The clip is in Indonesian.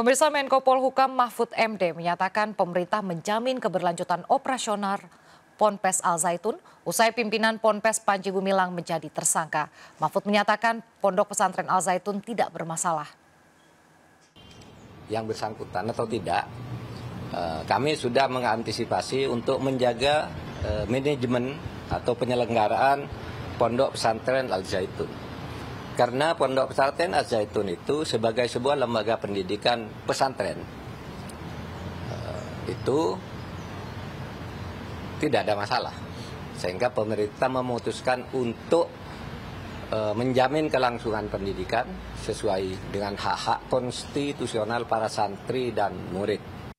Pemirsa Menko Polhukam Mahfud MD menyatakan pemerintah menjamin keberlanjutan operasional Ponpes Al Zaitun usai pimpinan Ponpes Panji Gumilang menjadi tersangka. Mahfud menyatakan pondok pesantren Al Zaitun tidak bermasalah. Yang bersangkutan atau tidak, eh, kami sudah mengantisipasi untuk menjaga eh, manajemen atau penyelenggaraan pondok pesantren Al Zaitun. Karena Pondok Pesantren az itu sebagai sebuah lembaga pendidikan pesantren eh, itu tidak ada masalah. Sehingga pemerintah memutuskan untuk eh, menjamin kelangsungan pendidikan sesuai dengan hak-hak konstitusional para santri dan murid.